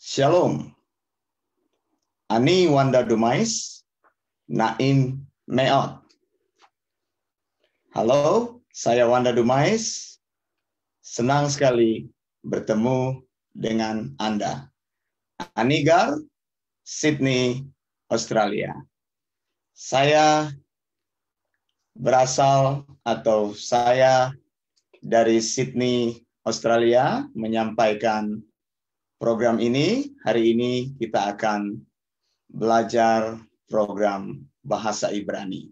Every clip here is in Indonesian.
Shalom. Ani Wanda Dumais, Nain Meot. Halo, saya Wanda Dumais. Senang sekali bertemu dengan Anda. Anigar, Sydney, Australia. Saya berasal atau saya dari Sydney, Australia menyampaikan program ini. Hari ini kita akan belajar program bahasa Ibrani.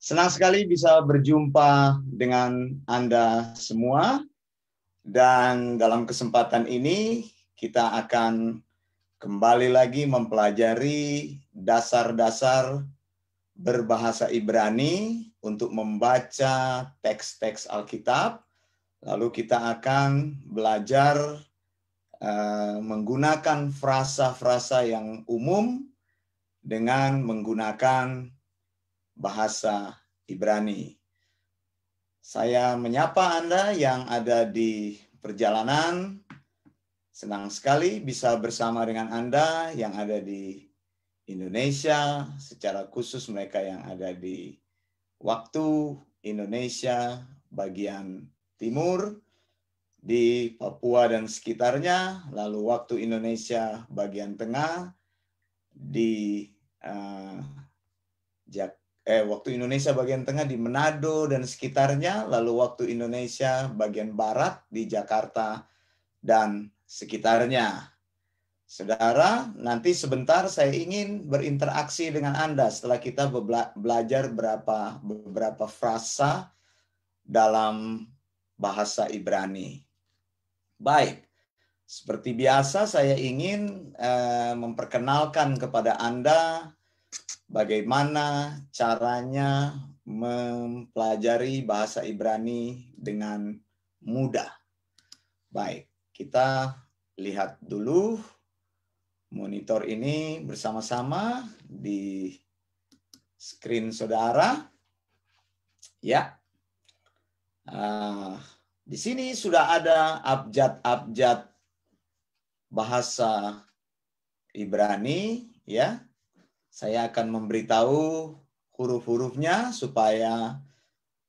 Senang sekali bisa berjumpa dengan Anda semua. Dan dalam kesempatan ini kita akan kembali lagi mempelajari dasar-dasar berbahasa Ibrani untuk membaca teks-teks Alkitab. Lalu kita akan belajar Eh, menggunakan frasa-frasa yang umum dengan menggunakan bahasa Ibrani. Saya menyapa Anda yang ada di perjalanan. Senang sekali bisa bersama dengan Anda yang ada di Indonesia, secara khusus mereka yang ada di waktu Indonesia bagian timur di Papua dan sekitarnya, lalu waktu Indonesia bagian tengah di uh, Jak eh waktu Indonesia bagian tengah di Manado dan sekitarnya, lalu waktu Indonesia bagian barat di Jakarta dan sekitarnya. Saudara, nanti sebentar saya ingin berinteraksi dengan Anda setelah kita belajar berapa beberapa frasa dalam bahasa Ibrani. Baik, seperti biasa saya ingin eh, memperkenalkan kepada Anda bagaimana caranya mempelajari bahasa Ibrani dengan mudah. Baik, kita lihat dulu monitor ini bersama-sama di screen saudara. Ya. Uh, di sini sudah ada abjad-abjad bahasa Ibrani, ya. Saya akan memberitahu huruf-hurufnya supaya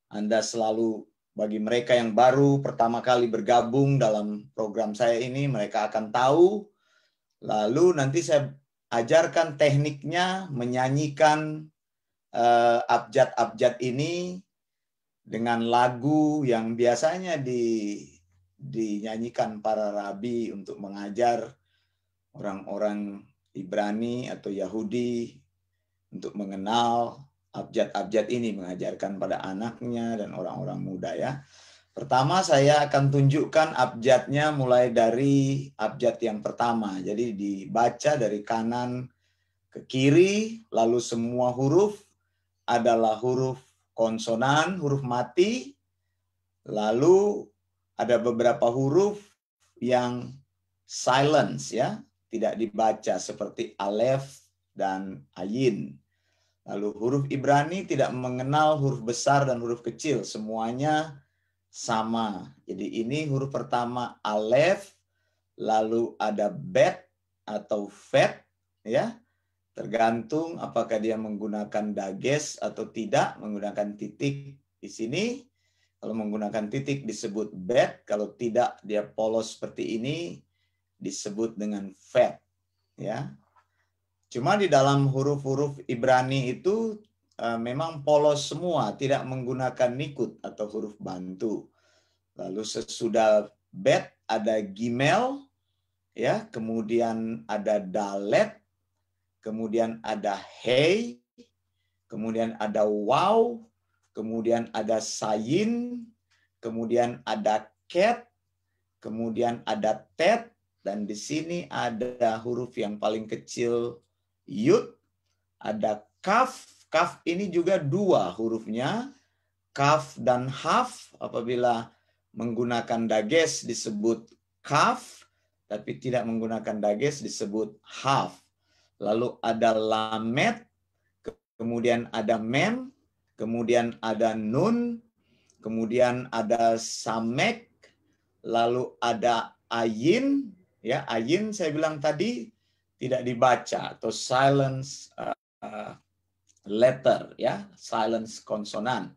Anda selalu bagi mereka yang baru pertama kali bergabung dalam program saya ini, mereka akan tahu. Lalu nanti saya ajarkan tekniknya menyanyikan abjad eh, abjad-abjad ini dengan lagu yang biasanya di dinyanyikan para rabi untuk mengajar orang-orang Ibrani atau Yahudi untuk mengenal abjad-abjad ini mengajarkan pada anaknya dan orang-orang muda ya. Pertama saya akan tunjukkan abjadnya mulai dari abjad yang pertama. Jadi dibaca dari kanan ke kiri lalu semua huruf adalah huruf konsonan, huruf mati, lalu ada beberapa huruf yang silence ya, tidak dibaca seperti alef dan ayin. Lalu huruf Ibrani tidak mengenal huruf besar dan huruf kecil, semuanya sama. Jadi ini huruf pertama alef, lalu ada bet atau vet ya Tergantung apakah dia menggunakan dages atau tidak, menggunakan titik di sini. Kalau menggunakan titik disebut bed, kalau tidak dia polos seperti ini disebut dengan fat. Ya. Cuma di dalam huruf-huruf Ibrani itu eh, memang polos semua, tidak menggunakan nikut atau huruf bantu. Lalu sesudah bed ada gimel, ya, kemudian ada dalet, kemudian ada hey, kemudian ada wow, kemudian ada sayin, kemudian ada cat, kemudian ada tet, dan di sini ada huruf yang paling kecil yud, ada kaf, kaf ini juga dua hurufnya, kaf dan haf apabila menggunakan dages disebut kaf, tapi tidak menggunakan dages disebut haf lalu ada lamet, kemudian ada mem, kemudian ada nun, kemudian ada samek, lalu ada ayin, ya ayin saya bilang tadi tidak dibaca atau silence eh, letter ya, silence konsonan.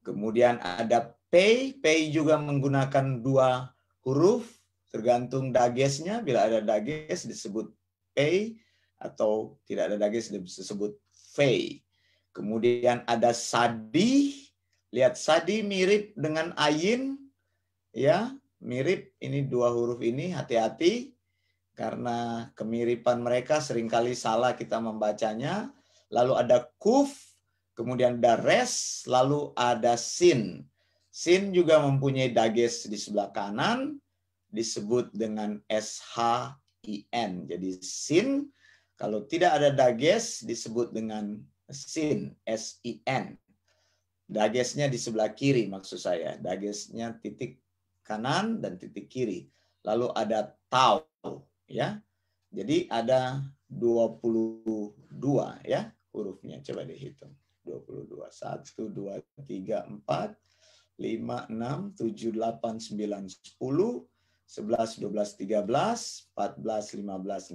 Kemudian ada p, p juga menggunakan dua huruf tergantung dagesnya. Bila ada dages disebut p atau tidak ada lagi disebut fei. Kemudian ada sadi. Lihat sadi mirip dengan ayin ya, mirip ini dua huruf ini hati-hati karena kemiripan mereka seringkali salah kita membacanya. Lalu ada kuf, kemudian ada res, lalu ada sin. Sin juga mempunyai dages di sebelah kanan disebut dengan n Jadi sin kalau tidak ada dages disebut dengan sin, S-I-N. Dagesnya di sebelah kiri maksud saya. Dagesnya titik kanan dan titik kiri. Lalu ada tau ya. Jadi ada 22 ya hurufnya. Coba dihitung. 22. 1 2 3 4 5 6 7 8 9 10 11, 12, 13, 14, 15, 16, 17,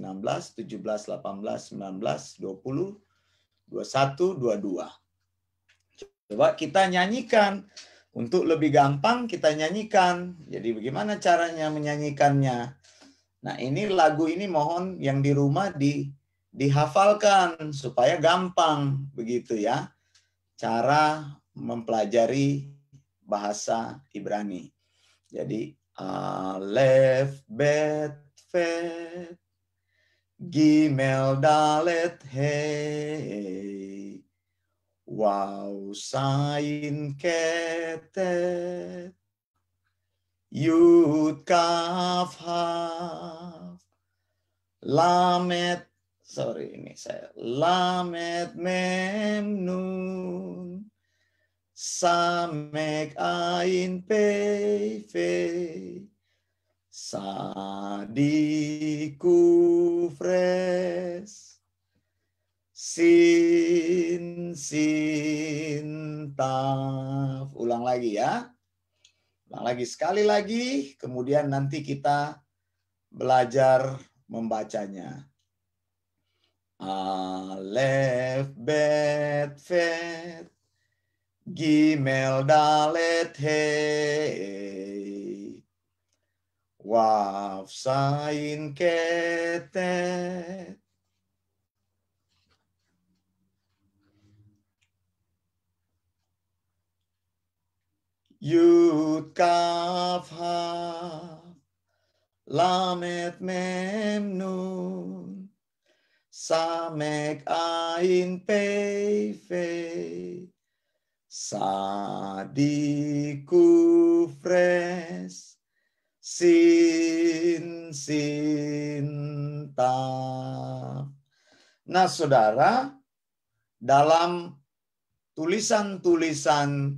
18, 19, 20, 21, 22. Coba kita nyanyikan. Untuk lebih gampang kita nyanyikan. Jadi bagaimana caranya menyanyikannya? Nah ini lagu ini mohon yang di rumah di dihafalkan supaya gampang begitu ya. Cara mempelajari bahasa Ibrani. Jadi Alef, bet, fe gimel, dalet, He, Wow, sain, ketet, yud, kaf, haf, lamet, sorry ini saya, lamet, mem, nun, Sa ain pei fe. Sa fres. Sin sin taf. Ulang lagi ya. Ulang lagi sekali lagi. Kemudian nanti kita belajar membacanya. Alef bet fet Gimel Dalet Hey Wav Sain Ketet Yud Kaf Ha Lamet Mem Nun Samek Ain Pei Fei Sadiku fresh sin sinta. Nah, Saudara, dalam tulisan-tulisan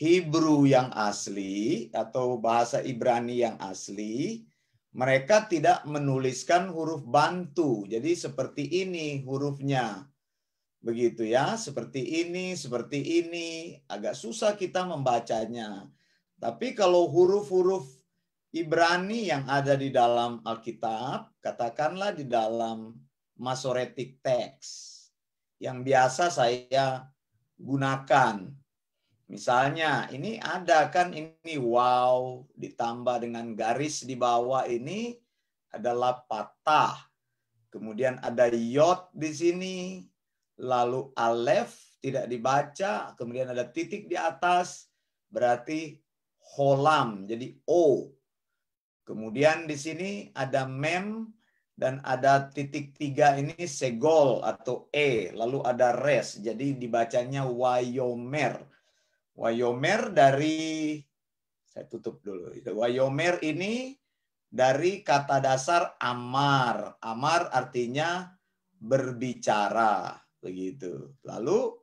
Hebrew yang asli atau bahasa Ibrani yang asli, mereka tidak menuliskan huruf bantu. Jadi seperti ini hurufnya. Begitu ya, seperti ini, seperti ini. Agak susah kita membacanya. Tapi kalau huruf-huruf Ibrani yang ada di dalam Alkitab, katakanlah di dalam Masoretic Text yang biasa saya gunakan. Misalnya ini ada kan ini wow ditambah dengan garis di bawah ini adalah patah. Kemudian ada yot di sini, lalu alef tidak dibaca, kemudian ada titik di atas, berarti holam, jadi O. Kemudian di sini ada mem dan ada titik tiga ini segol atau E, lalu ada res, jadi dibacanya wayomer. Wayomer dari, saya tutup dulu, wayomer ini dari kata dasar amar. Amar artinya berbicara begitu. Lalu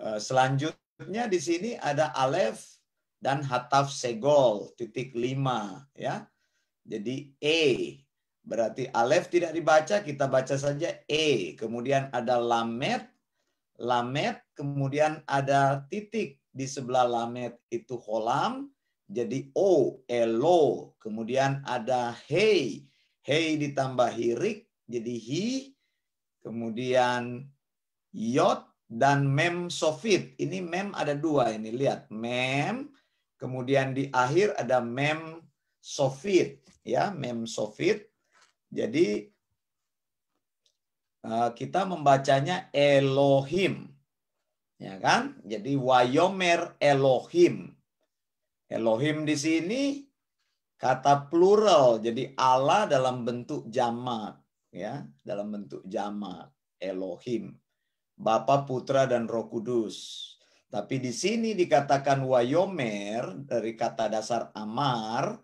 eh, selanjutnya di sini ada alef dan hataf segol titik lima ya. Jadi E berarti alef tidak dibaca, kita baca saja E. Kemudian ada lamet, lamet kemudian ada titik di sebelah lamet itu kolam jadi O, elo. Kemudian ada hei, hei ditambah hirik jadi hi kemudian yod dan mem sofit. Ini mem ada dua ini, lihat. Mem, kemudian di akhir ada mem sofit. Ya, mem sofit. Jadi eh, kita membacanya Elohim. Ya kan? Jadi Wayomer Elohim. Elohim di sini kata plural, jadi Allah dalam bentuk jamak ya dalam bentuk jamak Elohim Bapa Putra dan Roh Kudus tapi di sini dikatakan wayomer dari kata dasar amar.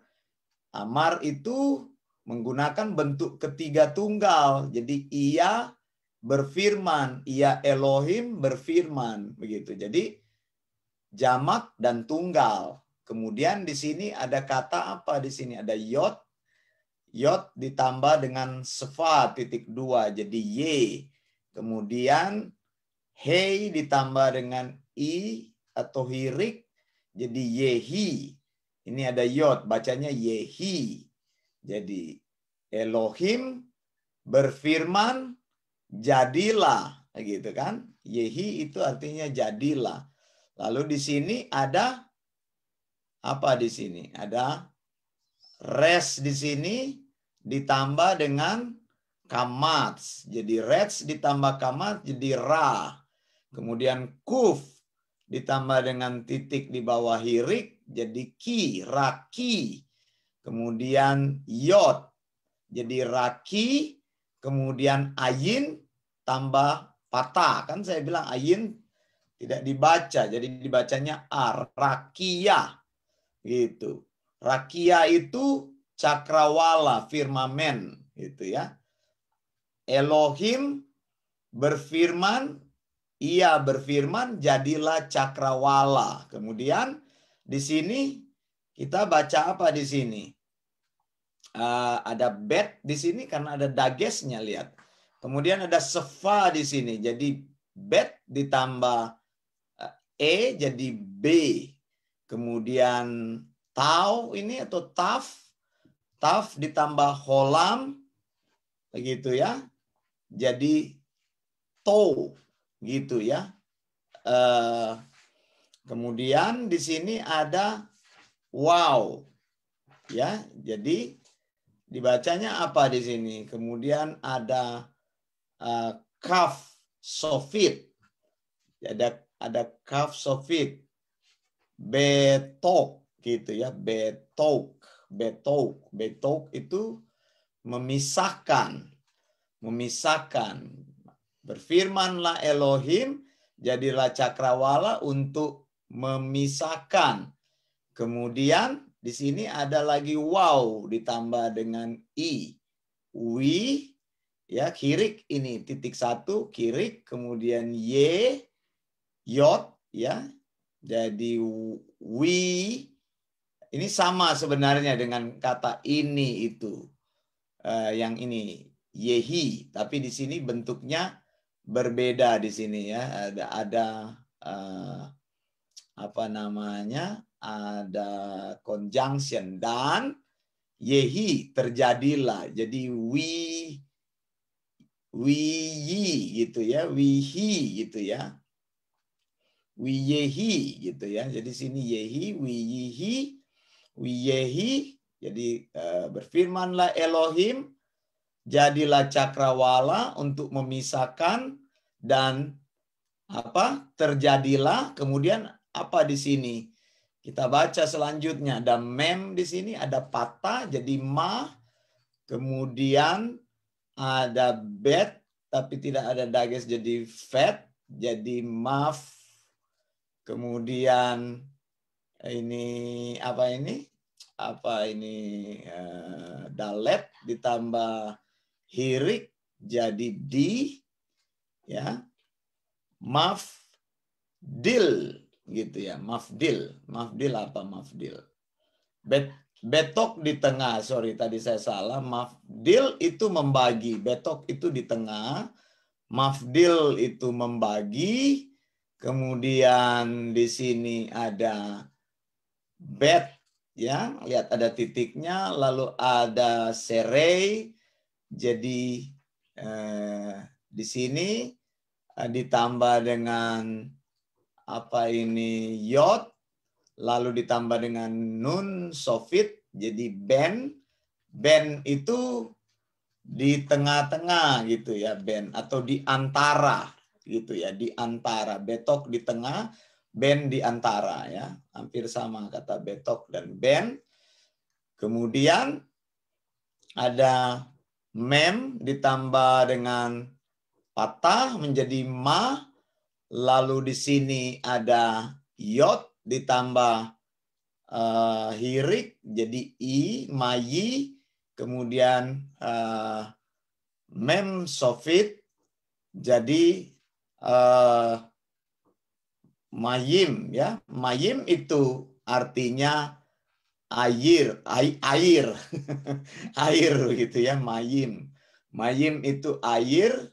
Amar itu menggunakan bentuk ketiga tunggal. Jadi ia berfirman, ia Elohim berfirman begitu. Jadi jamak dan tunggal. Kemudian di sini ada kata apa di sini? Ada Yot. Yod ditambah dengan sefa titik dua jadi Y. Kemudian hei ditambah dengan I atau hirik jadi Yehi. Ini ada Yod, bacanya Yehi. Jadi Elohim berfirman jadilah gitu kan. Yehi itu artinya jadilah. Lalu di sini ada apa di sini? Ada res di sini ditambah dengan kamats. Jadi rets ditambah kamats jadi ra. Kemudian kuf ditambah dengan titik di bawah hirik jadi ki, raki. Kemudian yod jadi raki, kemudian ayin tambah patah. Kan saya bilang ayin tidak dibaca, jadi dibacanya ar, arakia. Gitu. Rakia itu cakrawala firmamen itu ya. Elohim berfirman, ia berfirman jadilah cakrawala. Kemudian di sini kita baca apa di sini? Uh, ada bet di sini karena ada dagesnya lihat. Kemudian ada sefa di sini. Jadi bet ditambah eh, e jadi b. Kemudian tau ini atau taf Taf ditambah kolam, begitu ya. Jadi to, gitu ya. eh, kemudian di sini ada wow, ya. Jadi dibacanya apa di sini? Kemudian ada eh, kaf sofit, ada ada kaf sofit, betok gitu ya, betok Betok, Betouk itu memisahkan, memisahkan. Berfirmanlah Elohim, jadilah cakrawala untuk memisahkan. Kemudian di sini ada lagi wow ditambah dengan i. Wi ya kirik ini titik satu kirik kemudian y yot ya jadi wi ini sama sebenarnya dengan kata ini itu. Uh, yang ini yehi, tapi di sini bentuknya berbeda di sini ya. Ada ada uh, apa namanya? ada conjunction dan yehi terjadilah. Jadi we we ye gitu ya, we he gitu ya. We yehi gitu ya. Jadi sini yehi, we yehi, Wiyehi, jadi eh, berfirmanlah Elohim, jadilah cakrawala untuk memisahkan dan apa terjadilah kemudian apa di sini kita baca selanjutnya ada mem di sini ada patah jadi ma kemudian ada bet tapi tidak ada dages jadi fat jadi maf kemudian ini apa ini apa ini uh, dalet ditambah hirik jadi di ya maf dil gitu ya maf dil maf dil apa maf dil bet betok di tengah sorry tadi saya salah mafdil itu membagi betok itu di tengah mafdil itu membagi kemudian di sini ada bet ya lihat ada titiknya lalu ada serai jadi eh, di sini eh, ditambah dengan apa ini yot, lalu ditambah dengan nun sofit jadi ben ben itu di tengah-tengah gitu ya ben atau di antara gitu ya di antara betok di tengah band di antara ya, hampir sama kata betok dan band. Kemudian ada mem ditambah dengan patah menjadi ma, lalu di sini ada yot ditambah uh, hirik jadi i, mayi, kemudian uh, mem sofit jadi uh, Mayim ya. Mayim itu artinya air, air, air, air gitu ya, mayim. Mayim itu air,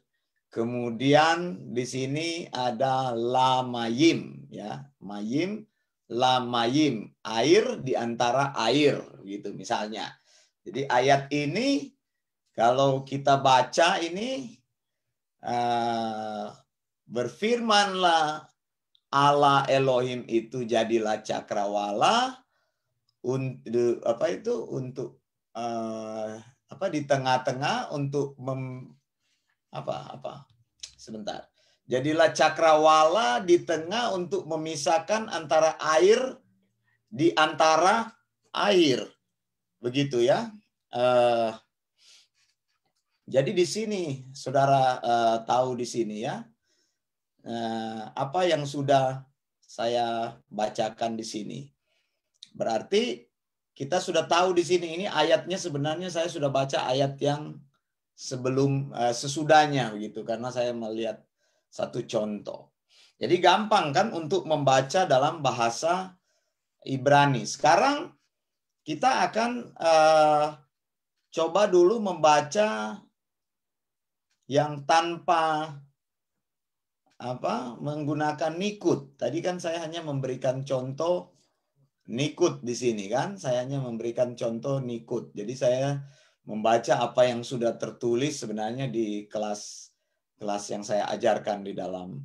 kemudian di sini ada lamayim ya, mayim, mayim air di antara air gitu misalnya. Jadi ayat ini kalau kita baca ini uh, berfirmanlah Allah Elohim itu jadilah cakrawala untuk apa itu untuk uh, apa di tengah-tengah untuk mem, apa apa sebentar jadilah cakrawala di tengah untuk memisahkan antara air di antara air begitu ya uh, jadi di sini saudara uh, tahu di sini ya Eh, apa yang sudah saya bacakan di sini. Berarti kita sudah tahu di sini ini ayatnya sebenarnya saya sudah baca ayat yang sebelum eh, sesudahnya begitu karena saya melihat satu contoh. Jadi gampang kan untuk membaca dalam bahasa Ibrani. Sekarang kita akan uh, coba dulu membaca yang tanpa apa menggunakan nikut. Tadi kan saya hanya memberikan contoh nikut di sini kan. Saya hanya memberikan contoh nikut. Jadi saya membaca apa yang sudah tertulis sebenarnya di kelas kelas yang saya ajarkan di dalam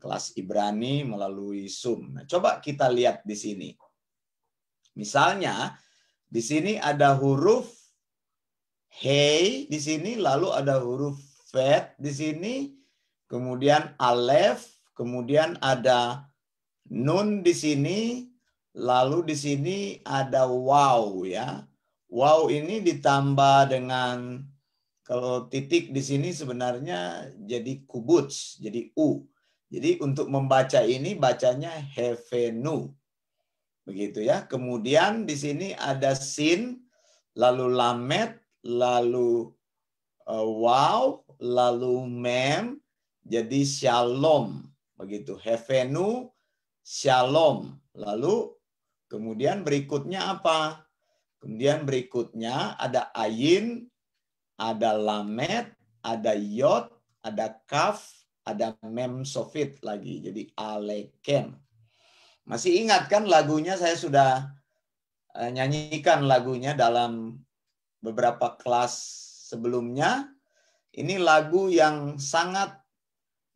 kelas Ibrani melalui Zoom. Nah, coba kita lihat di sini. Misalnya di sini ada huruf hey di sini lalu ada huruf vet di sini kemudian alef, kemudian ada nun di sini, lalu di sini ada wow ya. Wow ini ditambah dengan kalau titik di sini sebenarnya jadi kubuts, jadi u. Jadi untuk membaca ini bacanya hevenu. Begitu ya. Kemudian di sini ada sin, lalu lamet, lalu eh, wow, lalu mem, jadi shalom begitu. Hevenu shalom. Lalu kemudian berikutnya apa? Kemudian berikutnya ada ayin, ada lamet, ada yod, ada kaf, ada mem sofit lagi. Jadi alekem. Masih ingat kan lagunya saya sudah eh, nyanyikan lagunya dalam beberapa kelas sebelumnya. Ini lagu yang sangat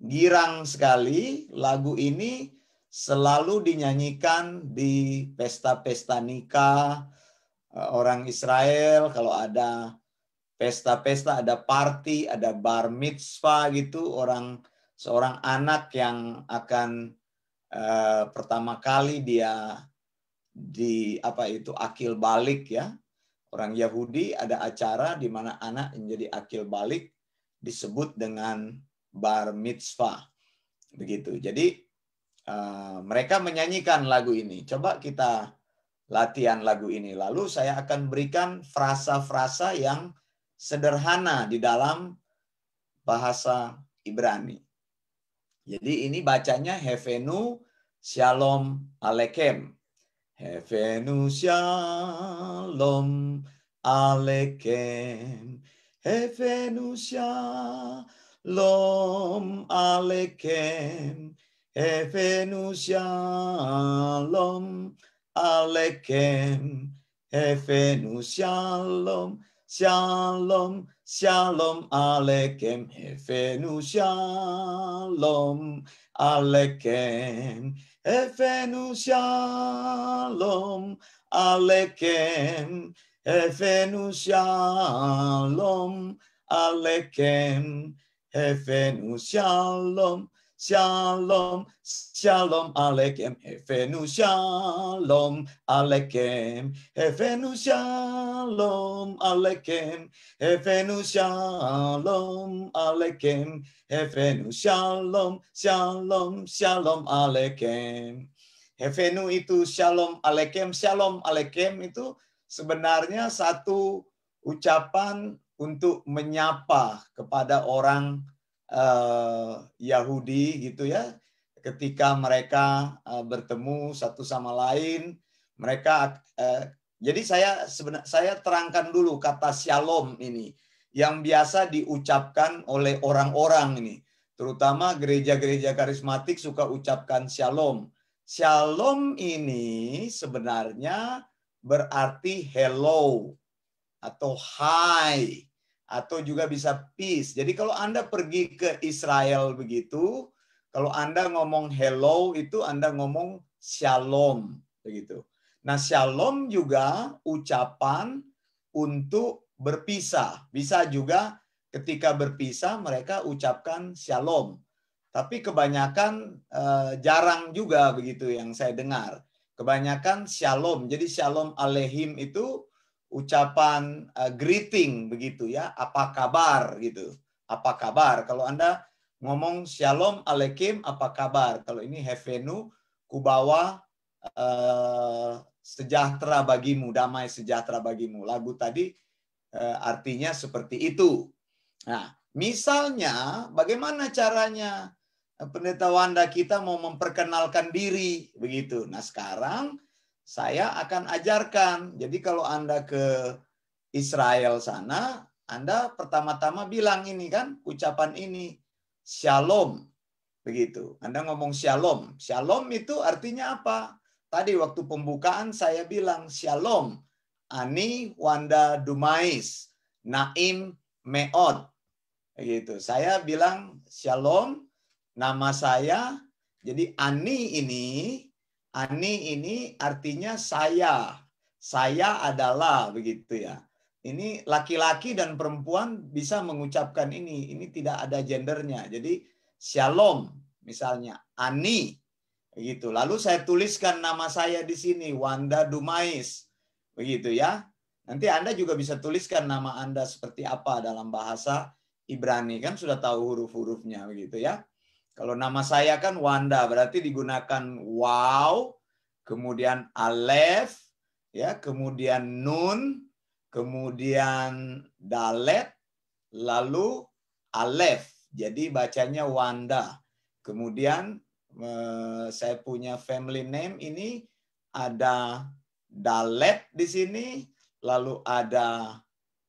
girang sekali lagu ini selalu dinyanyikan di pesta-pesta nikah eh, orang Israel kalau ada pesta-pesta ada party ada bar mitzvah gitu orang seorang anak yang akan eh, pertama kali dia di apa itu akil balik ya orang Yahudi ada acara di mana anak menjadi akil balik disebut dengan bar mitzvah. Begitu. Jadi uh, mereka menyanyikan lagu ini. Coba kita latihan lagu ini. Lalu saya akan berikan frasa-frasa yang sederhana di dalam bahasa Ibrani. Jadi ini bacanya Hevenu Shalom Alekem. Hevenu Shalom Alekem. Hevenu Shalom Lom Aleichem, Hefenu Shalom Aleichem, Hefenu Shalom, Shalom, Shalom Aleichem, Hefenu Shalom Aleichem, Hefenu Shalom Aleichem, Hefenu Shalom Aleichem, Efenu shalom, shalom, shalom alekem Efenu shalom alekem Efenu shalom alekem Efenu shalom alekem Efenu shalom, shalom, shalom alekem Efenu itu shalom alekem, shalom alekem itu sebenarnya satu ucapan untuk menyapa kepada orang uh, Yahudi gitu ya ketika mereka uh, bertemu satu sama lain mereka uh, jadi saya sebenar, saya terangkan dulu kata shalom ini yang biasa diucapkan oleh orang-orang ini terutama gereja-gereja karismatik suka ucapkan shalom shalom ini sebenarnya berarti hello atau hi atau juga bisa peace. Jadi kalau Anda pergi ke Israel begitu, kalau Anda ngomong hello itu Anda ngomong shalom begitu. Nah, shalom juga ucapan untuk berpisah. Bisa juga ketika berpisah mereka ucapkan shalom. Tapi kebanyakan eh, jarang juga begitu yang saya dengar. Kebanyakan shalom. Jadi shalom alehim itu ucapan uh, greeting begitu ya, apa kabar gitu. Apa kabar? Kalau Anda ngomong shalom alekim apa kabar? Kalau ini hevenu kubawa uh, eh, sejahtera bagimu, damai sejahtera bagimu. Lagu tadi uh, artinya seperti itu. Nah, misalnya bagaimana caranya pendeta Wanda kita mau memperkenalkan diri begitu. Nah, sekarang saya akan ajarkan. Jadi kalau Anda ke Israel sana, Anda pertama-tama bilang ini kan, ucapan ini, shalom. Begitu. Anda ngomong shalom. Shalom itu artinya apa? Tadi waktu pembukaan saya bilang shalom. Ani Wanda Dumais. Naim Meod. Begitu. Saya bilang shalom. Nama saya. Jadi Ani ini Ani ini artinya saya. Saya adalah begitu ya. Ini laki-laki dan perempuan bisa mengucapkan ini. Ini tidak ada gendernya. Jadi shalom misalnya Ani begitu. Lalu saya tuliskan nama saya di sini Wanda Dumais begitu ya. Nanti Anda juga bisa tuliskan nama Anda seperti apa dalam bahasa Ibrani kan sudah tahu huruf-hurufnya begitu ya. Kalau nama saya kan Wanda, berarti digunakan wow, kemudian alef, ya, kemudian nun, kemudian dalet, lalu alef. Jadi bacanya Wanda. Kemudian saya punya family name ini ada dalet di sini, lalu ada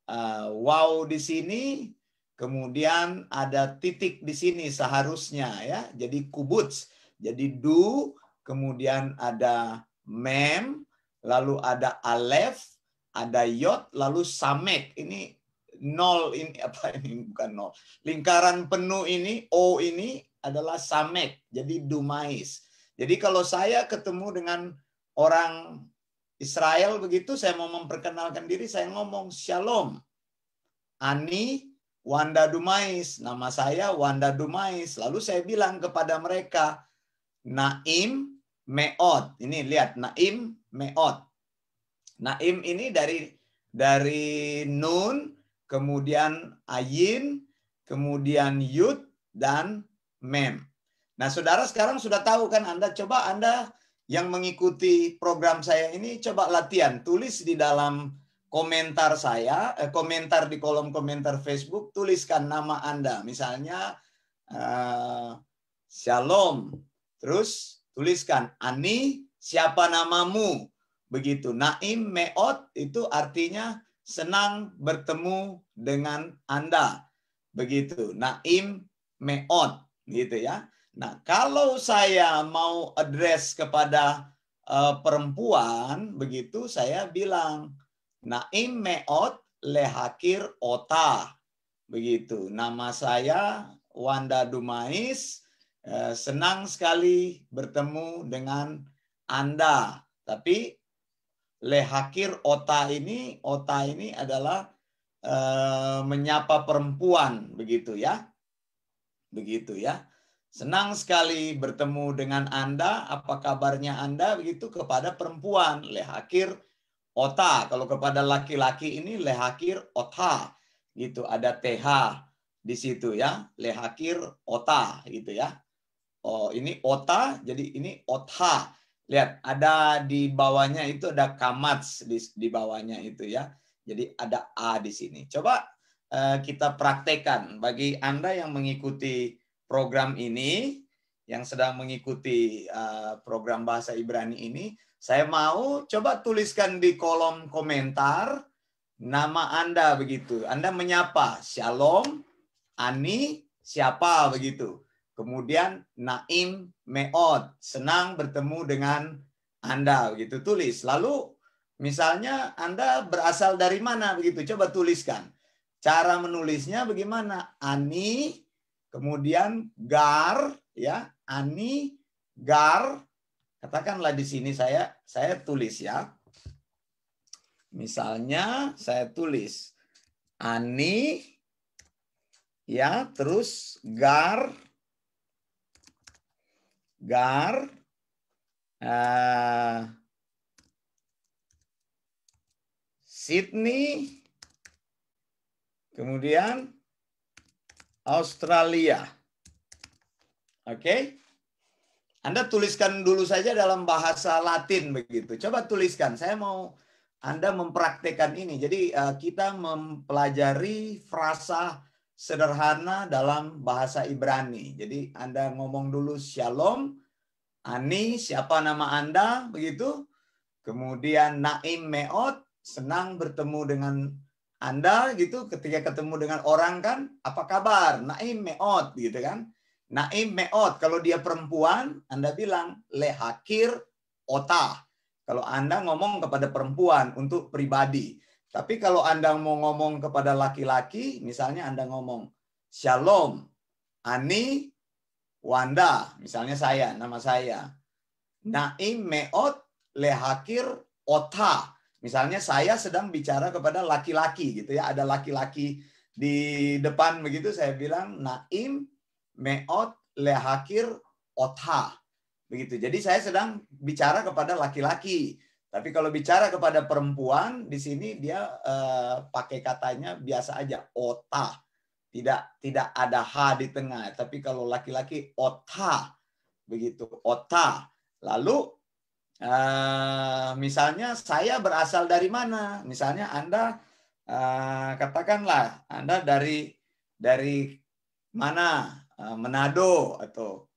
uh, wow di sini, Kemudian ada titik di sini seharusnya ya. Jadi kubuts. Jadi du kemudian ada mem, lalu ada alef, ada yot, lalu samek. Ini nol ini apa ini bukan nol. Lingkaran penuh ini O ini adalah samek. Jadi dumais. Jadi kalau saya ketemu dengan orang Israel begitu saya mau memperkenalkan diri saya ngomong shalom. Ani Wanda Dumais, nama saya Wanda Dumais. Lalu saya bilang kepada mereka, Naim Meot. Ini lihat, Naim Meot. Naim ini dari dari Nun, kemudian Ayin, kemudian Yud, dan Mem. Nah, saudara sekarang sudah tahu kan Anda coba Anda yang mengikuti program saya ini coba latihan tulis di dalam komentar saya, eh, komentar di kolom komentar Facebook, tuliskan nama Anda. Misalnya, eh, Shalom. Terus tuliskan, Ani, siapa namamu? Begitu. Naim Meot itu artinya senang bertemu dengan Anda. Begitu. Naim Meot. Gitu ya. Nah, kalau saya mau address kepada uh, perempuan, begitu saya bilang, Naim Meot Lehakir Ota. Begitu. Nama saya Wanda Dumais. Eh, senang sekali bertemu dengan Anda. Tapi Lehakir Ota ini, Ota ini adalah eh, menyapa perempuan, begitu ya. Begitu ya. Senang sekali bertemu dengan Anda. Apa kabarnya Anda begitu kepada perempuan? Lehakir ota. Kalau kepada laki-laki ini lehakir ota. Gitu, ada TH di situ ya. Lehakir ota gitu ya. Oh, ini ota, jadi ini otha. Lihat, ada di bawahnya itu ada kamats di, di bawahnya itu ya. Jadi ada A di sini. Coba eh, kita praktekkan bagi Anda yang mengikuti program ini yang sedang mengikuti eh, program bahasa Ibrani ini, saya mau coba tuliskan di kolom komentar nama Anda begitu. Anda menyapa Shalom, Ani, siapa begitu. Kemudian Naim Meod, senang bertemu dengan Anda begitu tulis. Lalu misalnya Anda berasal dari mana begitu coba tuliskan. Cara menulisnya bagaimana? Ani kemudian Gar ya Ani Gar katakanlah di sini saya saya tulis ya. Misalnya saya tulis Ani ya terus Gar Gar uh, Sydney kemudian Australia. Oke? Anda tuliskan dulu saja dalam bahasa Latin begitu. Coba tuliskan. Saya mau Anda mempraktekkan ini. Jadi eh, kita mempelajari frasa sederhana dalam bahasa Ibrani. Jadi Anda ngomong dulu Shalom, Ani, siapa nama Anda begitu. Kemudian Naim Meot, senang bertemu dengan Anda gitu ketika ketemu dengan orang kan, apa kabar? Naim Meot gitu kan. Naim meot. Kalau dia perempuan, Anda bilang lehakir otah. Kalau Anda ngomong kepada perempuan untuk pribadi. Tapi kalau Anda mau ngomong kepada laki-laki, misalnya Anda ngomong Shalom, Ani, Wanda, misalnya saya, nama saya. Naim meot lehakir otah. Misalnya saya sedang bicara kepada laki-laki gitu ya, ada laki-laki di depan begitu saya bilang Naim meot lehakir otha. Begitu. Jadi saya sedang bicara kepada laki-laki. Tapi kalau bicara kepada perempuan di sini dia eh, pakai katanya biasa aja otah tidak tidak ada h di tengah tapi kalau laki-laki ota begitu ota lalu eh, misalnya saya berasal dari mana misalnya anda eh, katakanlah anda dari dari mana Eh, Manado atau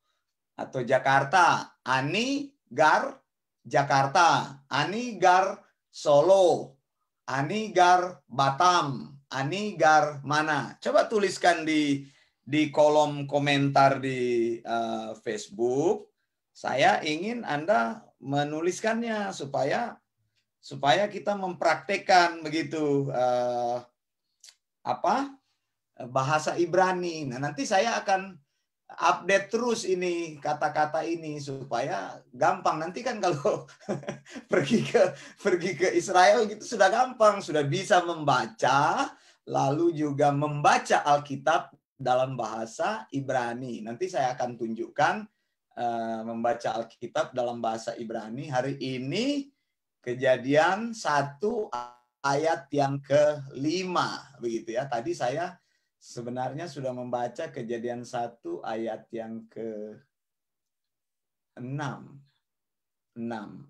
atau Jakarta. Ani Gar Jakarta, Ani Gar Solo, Ani Gar Batam, Ani Gar mana? Coba tuliskan di di kolom komentar di uh, Facebook. Saya ingin Anda menuliskannya supaya supaya kita mempraktekkan begitu uh, apa bahasa Ibrani. Nah, nanti saya akan update terus ini kata-kata ini supaya gampang nanti kan kalau pergi ke pergi ke Israel gitu sudah gampang sudah bisa membaca lalu juga membaca Alkitab dalam bahasa Ibrani nanti saya akan tunjukkan uh, membaca Alkitab dalam bahasa Ibrani hari ini kejadian satu ayat yang kelima begitu ya tadi saya sebenarnya sudah membaca kejadian 1 ayat yang ke 6. 6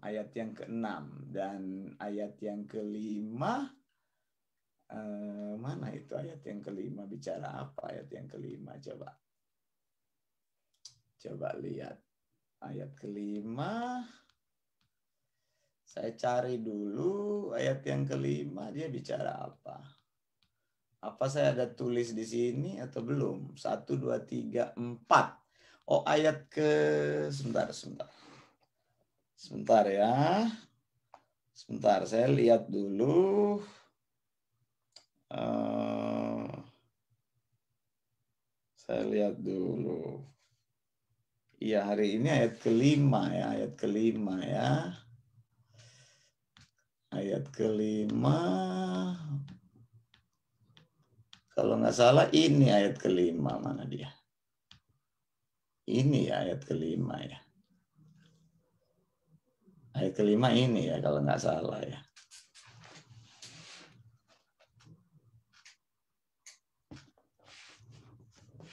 ayat yang ke-6 dan ayat yang ke-5 eh, mana itu ayat yang ke-5 bicara apa ayat yang kelima coba coba lihat ayat ke-5 saya cari dulu ayat yang ke-5 dia bicara apa apa saya ada tulis di sini atau belum? Satu, dua, tiga, empat. Oh ayat ke sebentar sebentar sebentar ya sebentar saya lihat dulu uh, saya lihat dulu iya hari ini ayat kelima ya ayat kelima ya ayat kelima kalau nggak salah ini ayat kelima mana dia? Ini ya ayat kelima ya. Ayat kelima ini ya kalau nggak salah ya.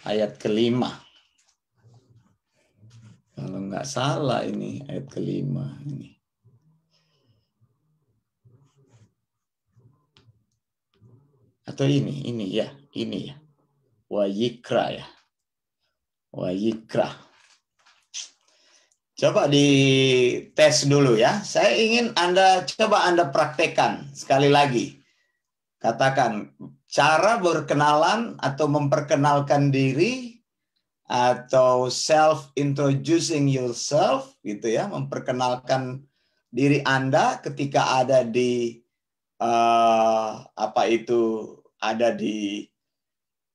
Ayat kelima. Kalau nggak salah ini ayat kelima ini. atau ini ini ya ini ya wajikra ya wayikra coba di tes dulu ya saya ingin anda coba anda praktekkan sekali lagi katakan cara berkenalan atau memperkenalkan diri atau self introducing yourself gitu ya memperkenalkan diri anda ketika ada di uh, apa itu ada di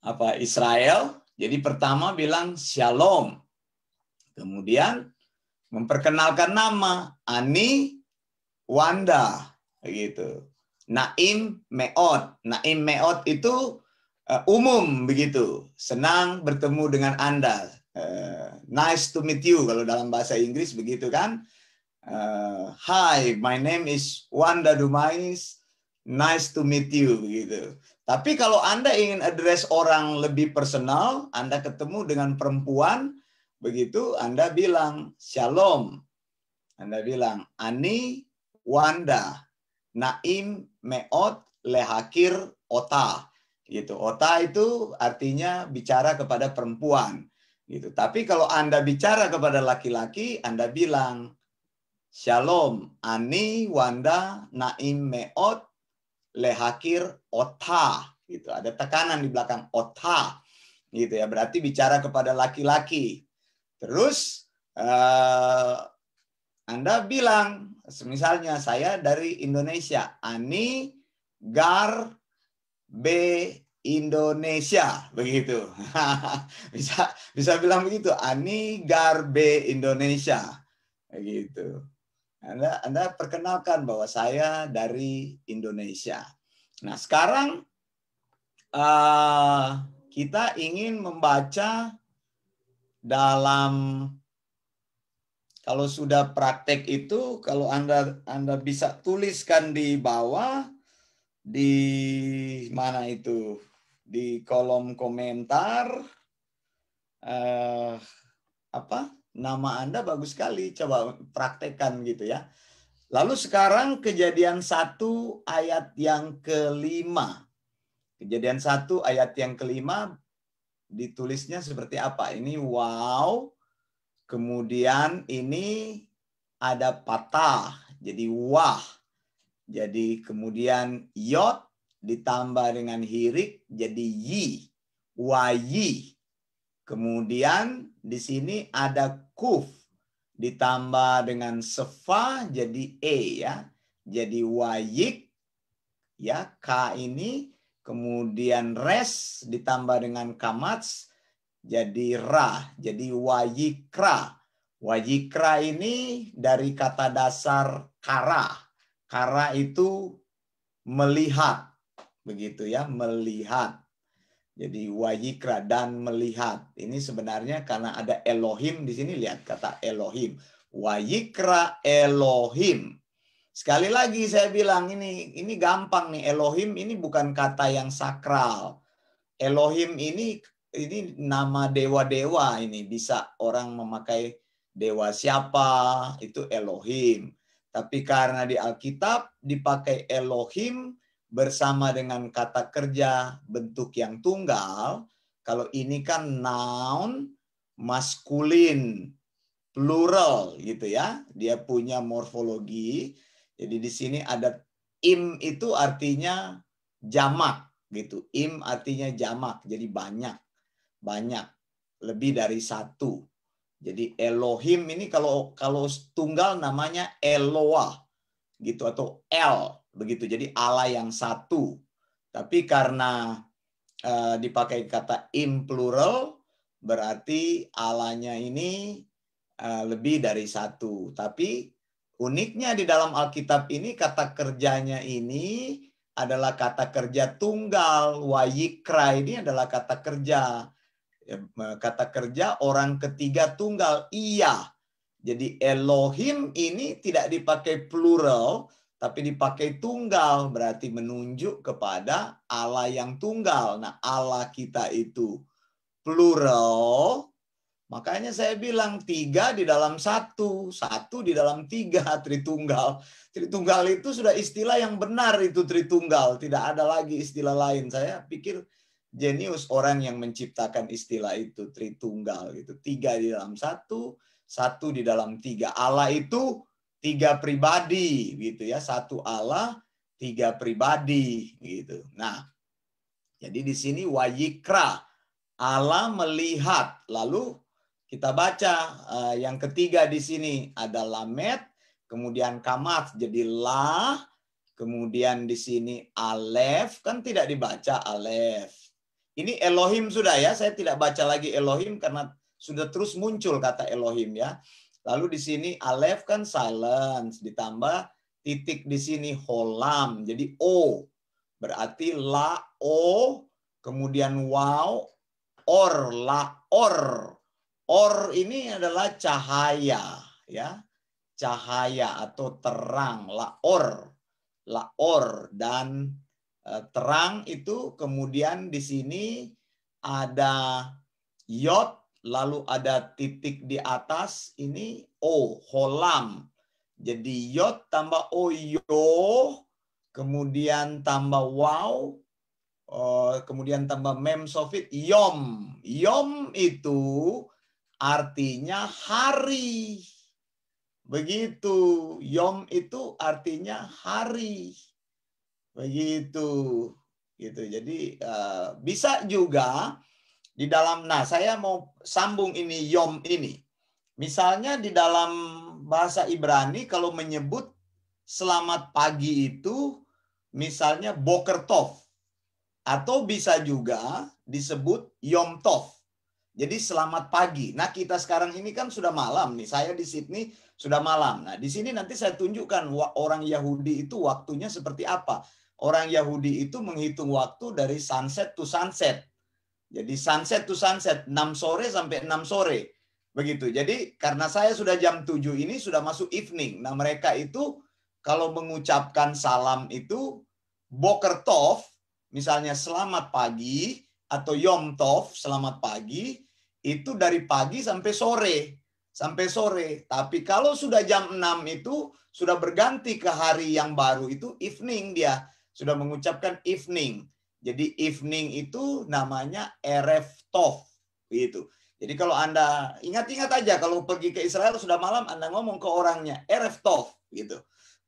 apa Israel. Jadi pertama bilang Shalom. Kemudian memperkenalkan nama Ani Wanda begitu. Naim Meot. Naim Meot itu uh, umum begitu. Senang bertemu dengan Anda. Uh, nice to meet you kalau dalam bahasa Inggris begitu kan. Uh, Hi, my name is Wanda Dumais nice to meet you gitu. Tapi kalau Anda ingin address orang lebih personal, Anda ketemu dengan perempuan, begitu Anda bilang Shalom. Anda bilang Ani Wanda Naim Meot Lehakir Ota. Gitu. Ota itu artinya bicara kepada perempuan. Gitu. Tapi kalau Anda bicara kepada laki-laki, Anda bilang Shalom Ani Wanda Naim Meot lehakir ota gitu ada tekanan di belakang ota gitu ya berarti bicara kepada laki-laki terus uh, anda bilang misalnya saya dari Indonesia ani gar b Indonesia begitu bisa bisa bilang begitu ani Gar B Indonesia begitu. Anda, Anda perkenalkan bahwa saya dari Indonesia. Nah, sekarang uh, kita ingin membaca dalam kalau sudah praktek itu kalau Anda Anda bisa tuliskan di bawah di mana itu di kolom komentar uh, apa Nama Anda bagus sekali, coba praktekkan gitu ya. Lalu sekarang kejadian satu ayat yang kelima. Kejadian satu ayat yang kelima ditulisnya seperti apa? Ini wow, kemudian ini ada patah, jadi wah. Jadi kemudian yot ditambah dengan hirik jadi yi, wayi. Kemudian di sini ada kuf ditambah dengan sefa jadi e ya. Jadi wayik ya k ini kemudian res ditambah dengan kamats jadi ra, jadi wayikra. Wayikra ini dari kata dasar kara. Kara itu melihat, begitu ya, melihat. Jadi wajikra dan melihat. Ini sebenarnya karena ada Elohim di sini lihat kata Elohim. wajikra Elohim. Sekali lagi saya bilang ini ini gampang nih Elohim ini bukan kata yang sakral. Elohim ini ini nama dewa-dewa ini bisa orang memakai dewa siapa itu Elohim. Tapi karena di Alkitab dipakai Elohim bersama dengan kata kerja bentuk yang tunggal, kalau ini kan noun maskulin plural gitu ya. Dia punya morfologi. Jadi di sini ada im itu artinya jamak gitu. Im artinya jamak. Jadi banyak. Banyak. Lebih dari satu. Jadi Elohim ini kalau kalau tunggal namanya Eloah gitu atau El begitu. Jadi Allah yang satu. Tapi karena uh, dipakai kata in plural berarti Allahnya ini uh, lebih dari satu. Tapi uniknya di dalam Alkitab ini kata kerjanya ini adalah kata kerja tunggal. Wayikra ini adalah kata kerja ya, kata kerja orang ketiga tunggal iya. Jadi Elohim ini tidak dipakai plural tapi dipakai tunggal berarti menunjuk kepada Allah yang tunggal. Nah, Allah kita itu plural. Makanya saya bilang tiga di dalam satu, satu di dalam tiga, tritunggal. Tritunggal itu sudah istilah yang benar itu tritunggal. Tidak ada lagi istilah lain. Saya pikir jenius orang yang menciptakan istilah itu tritunggal Itu tiga di dalam satu satu di dalam tiga Allah itu tiga pribadi gitu ya satu Allah tiga pribadi gitu nah jadi di sini wajikra Allah melihat lalu kita baca eh, yang ketiga di sini ada lamet kemudian kamat jadi lah kemudian di sini alef kan tidak dibaca alef ini Elohim sudah ya saya tidak baca lagi Elohim karena sudah terus muncul kata Elohim ya Lalu di sini alef kan silence ditambah titik di sini holam jadi o berarti la o kemudian wow or la or or ini adalah cahaya ya cahaya atau terang la or la or dan eh, terang itu kemudian di sini ada yot lalu ada titik di atas ini O, holam. Jadi yot tambah O, yo, kemudian tambah wow, eh, kemudian tambah mem sofit, yom. Yom itu artinya hari. Begitu, yom itu artinya hari. Begitu. Gitu. Jadi eh, bisa juga di dalam nah saya mau sambung ini yom ini. Misalnya di dalam bahasa Ibrani kalau menyebut selamat pagi itu misalnya boker tov atau bisa juga disebut yom tov. Jadi selamat pagi. Nah, kita sekarang ini kan sudah malam nih. Saya di Sydney sudah malam. Nah, di sini nanti saya tunjukkan orang Yahudi itu waktunya seperti apa. Orang Yahudi itu menghitung waktu dari sunset to sunset. Jadi sunset to sunset, 6 sore sampai 6 sore. Begitu. Jadi karena saya sudah jam 7 ini sudah masuk evening. Nah mereka itu kalau mengucapkan salam itu boker tov, misalnya selamat pagi, atau yom tov, selamat pagi, itu dari pagi sampai sore. Sampai sore. Tapi kalau sudah jam 6 itu, sudah berganti ke hari yang baru itu evening dia. Sudah mengucapkan evening. Jadi evening itu namanya Erev Tov. Gitu. Jadi kalau Anda ingat-ingat aja kalau pergi ke Israel sudah malam Anda ngomong ke orangnya Erev Tov gitu.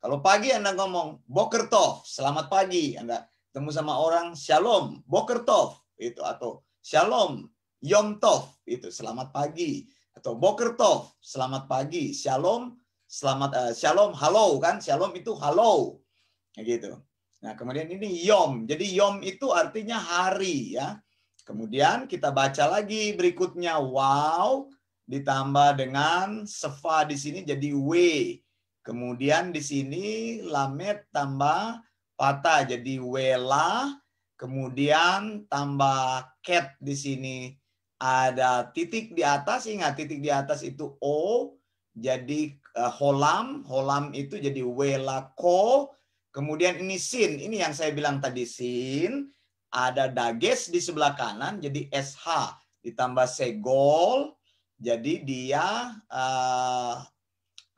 Kalau pagi Anda ngomong Boker Tov, selamat pagi. Anda ketemu sama orang Shalom, Boker Tov itu atau Shalom, Yom Tov itu selamat pagi atau Boker Tov, selamat pagi. Shalom, selamat uh, Shalom, halo kan? Shalom itu halo. Gitu. Nah, kemudian ini yom. Jadi yom itu artinya hari ya. Kemudian kita baca lagi berikutnya wow ditambah dengan sefa di sini jadi w. Kemudian di sini lamet tambah pata jadi wela. Kemudian tambah ket di sini ada titik di atas ingat titik di atas itu o jadi eh, holam holam itu jadi welako Kemudian ini sin, ini yang saya bilang tadi sin, ada dages di sebelah kanan jadi SH ditambah segol jadi dia uh,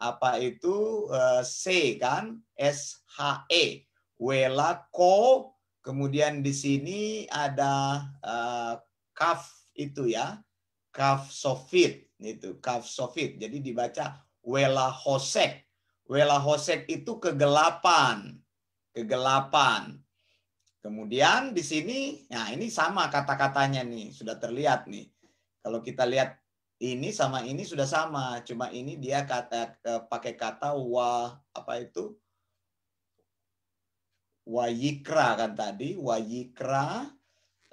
apa itu uh, C kan SHE wela ko kemudian di sini ada uh, kaf itu ya kaf sofit itu kaf sofit jadi dibaca wela hosek wela hosek itu kegelapan kegelapan. Kemudian di sini, nah ini sama kata-katanya nih, sudah terlihat nih. Kalau kita lihat ini sama ini sudah sama, cuma ini dia kata eh, pakai kata wa apa itu? Wayikra kan tadi, wayikra.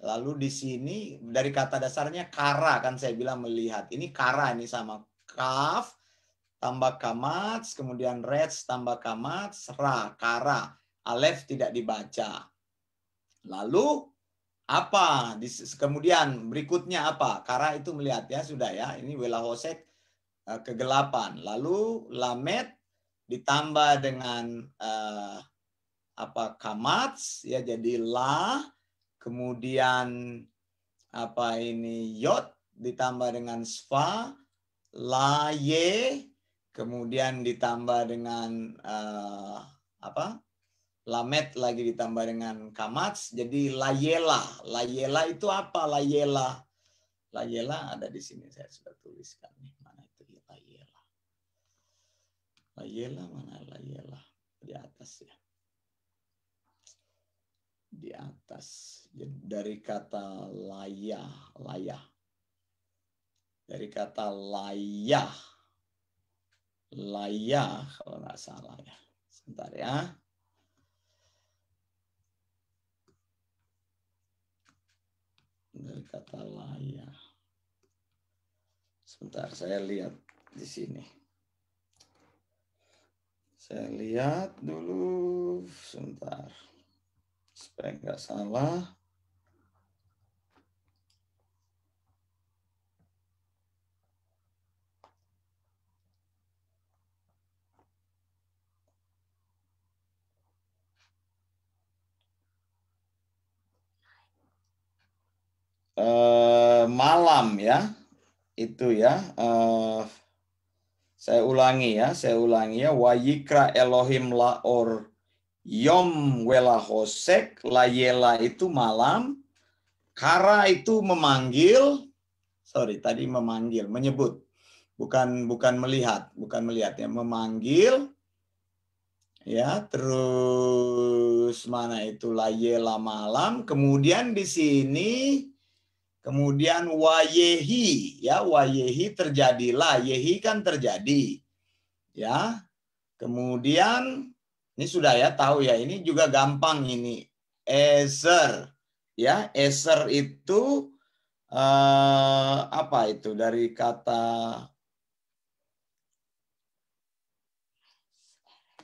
Lalu di sini dari kata dasarnya kara kan saya bilang melihat. Ini kara ini sama kaf tambah kamats, kemudian reds tambah kamats, ra, kara alef tidak dibaca. Lalu apa? Kemudian berikutnya apa? Kara itu melihat ya sudah ya. Ini wela hosek eh, kegelapan. Lalu lamet ditambah dengan eh, apa kamats ya jadi la kemudian apa ini yot ditambah dengan sfa la ye kemudian ditambah dengan uh, apa Lamet lagi ditambah dengan Kamats, jadi Layela. Layela itu apa? Layela. Layela ada di sini, saya sudah tuliskan. nih Mana itu ya, Layela? Layela mana Layela? Di atas ya. Di atas. Dari kata layah, layah. Dari kata layah. Layah kalau nggak salah ya. Sebentar ya. dari kata layak. Sebentar, saya lihat di sini. Saya lihat dulu sebentar. Supaya nggak salah. malam ya itu ya uh, saya ulangi ya saya ulangi ya wayikra Elohim laor yom wela hosek layela itu malam kara itu memanggil sorry tadi memanggil menyebut bukan bukan melihat bukan melihat ya memanggil ya terus mana itu layela malam kemudian di sini Kemudian wayehi, ya wayehi terjadilah, yehi kan terjadi. Ya. Kemudian ini sudah ya tahu ya, ini juga gampang ini. eser ya, eser itu eh, apa itu dari kata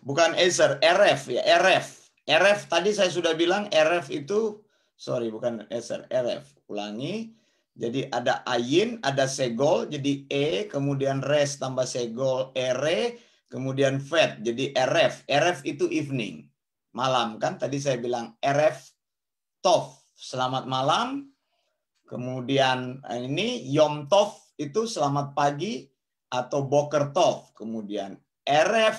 bukan eser RF ya, RF. RF tadi saya sudah bilang RF itu sorry bukan SR, RF. Ulangi. Jadi ada ayin, ada segol, jadi E, kemudian res tambah segol, ere, kemudian fed, jadi RF. RF itu evening, malam kan? Tadi saya bilang RF tov, selamat malam. Kemudian ini yom tov itu selamat pagi atau boker tov. Kemudian RF,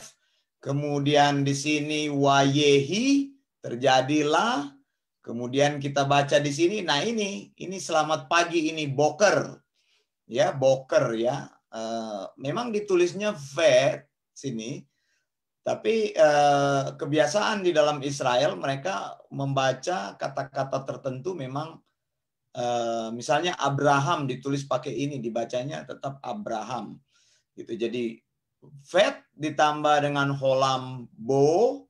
kemudian di sini wayehi, terjadilah Kemudian kita baca di sini, nah ini, ini selamat pagi ini boker, ya boker ya. Uh, memang ditulisnya vet sini, tapi uh, kebiasaan di dalam Israel mereka membaca kata-kata tertentu memang uh, misalnya Abraham ditulis pakai ini, dibacanya tetap Abraham, gitu. Jadi vet ditambah dengan holam bo